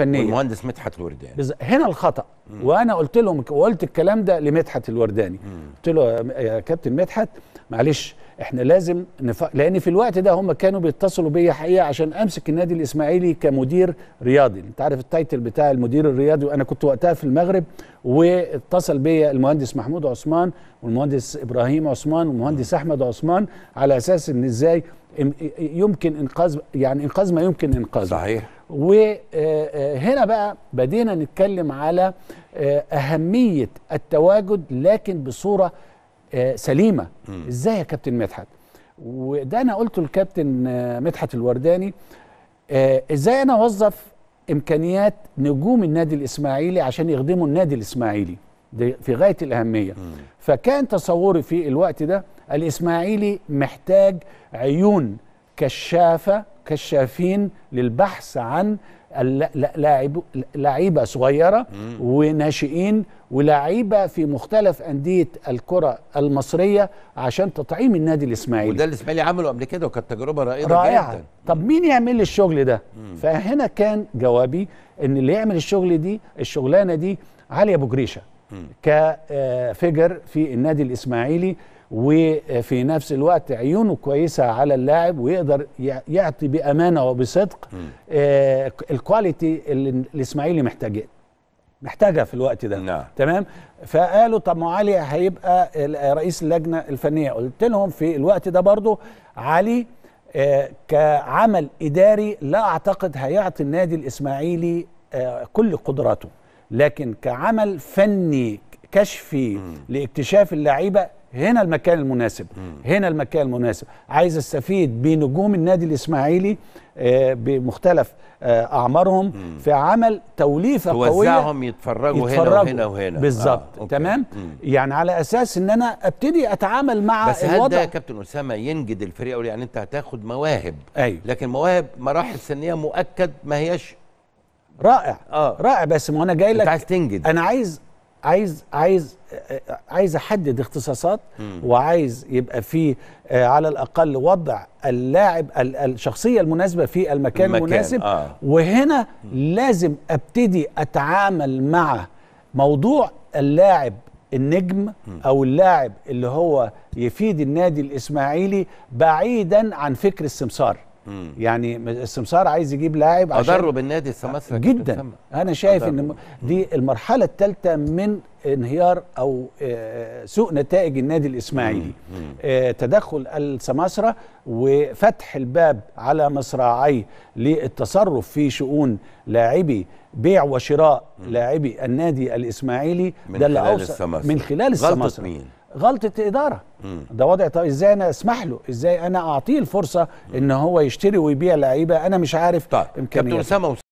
فنيه المهندس مدحت الورداني بز... هنا الخطا مم. وانا قلت لهم وقلت الكلام ده لمدحت الورداني مم. قلت له يا كابتن مدحت معلش احنا لازم نف... لان في الوقت ده هم كانوا بيتصلوا بيا حقيقه عشان امسك النادي الاسماعيلي كمدير رياضي انت عارف التايتل بتاع المدير الرياضي وانا كنت وقتها في المغرب واتصل بيا المهندس محمود عثمان والمهندس ابراهيم عثمان والمهندس احمد عثمان على اساس ان ازاي يمكن انقاذ يعني انقاذ ما يمكن انقاذه صحيح وهنا بقى بدينا نتكلم على آه، أهمية التواجد لكن بصورة آه، سليمة إزاي يا كابتن مدحت وده أنا قلته للكابتن آه، مدحت الورداني إزاي أنا أوظف إمكانيات نجوم النادي الإسماعيلي عشان يخدموا النادي الإسماعيلي دي في غاية الأهمية فكان تصوري في الوقت ده الإسماعيلي محتاج عيون كشافة كشافين للبحث عن لعيبة صغيرة وناشئين ولعيبة في مختلف أندية الكرة المصرية عشان تطعيم النادي الإسماعيلي وده الإسماعيلي عمله قبل كده وكانت تجربة رائدة رائعة جدا طب مين يعمل لي الشغل ده؟ فهنا كان جوابي إن اللي يعمل الشغل دي الشغلانة دي علي أبو جريشة كفجر آه، في النادي الإسماعيلي وفي نفس الوقت عيونه كويسه على اللاعب ويقدر يعطي بامانه وبصدق آه الكواليتي اللي الاسماعيلي محتاجها محتاجها في الوقت ده نعم. تمام فقالوا طب ما علي هيبقى رئيس اللجنه الفنيه قلت لهم في الوقت ده برضو علي آه كعمل اداري لا اعتقد هيعطي النادي الاسماعيلي آه كل قدراته لكن كعمل فني كشفي لاكتشاف اللعيبه هنا المكان المناسب هنا المكان المناسب عايز استفيد بنجوم النادي الاسماعيلي آه، بمختلف آه، اعمارهم في عمل توليفه توزعهم قويه توزعهم يتفرجوا, يتفرجوا هنا وهنا وهنا بالظبط آه. تمام مم. يعني على اساس ان انا ابتدي اتعامل مع بس الوضع بس ده يا كابتن اسامه ينجد الفريق او يعني انت هتاخد مواهب أيوه. لكن مواهب مراحل سنيه مؤكد ما هياش رائع آه. رائع بس ما انا جاي لك انت عايز تنجد انا عايز عايز عايز عايز احدد اختصاصات مم. وعايز يبقى في آه، على الاقل وضع اللاعب الشخصيه المناسبه في المكان, المكان. المناسب آه. وهنا لازم ابتدي اتعامل مع موضوع اللاعب النجم او اللاعب اللي هو يفيد النادي الاسماعيلي بعيدا عن فكر السمسار يعني السمسار عايز يجيب لاعب عشان ادرب بالنادي السماسره جدا انا شايف ان دي المرحله الثالثه من انهيار او آه، سوء نتائج النادي الاسماعيلي آه، تدخل السماسره وفتح الباب على مصراعيه للتصرف في شؤون لاعبي بيع وشراء لاعبي النادي الاسماعيلي من ده خلال السماسره من خلال السماسره مين؟ غلطه اداره ده وضع طيب ازاي انا اسمح له ازاي انا اعطيه الفرصه ان هو يشتري ويبيع لعيبه انا مش عارف طيب. امكانياته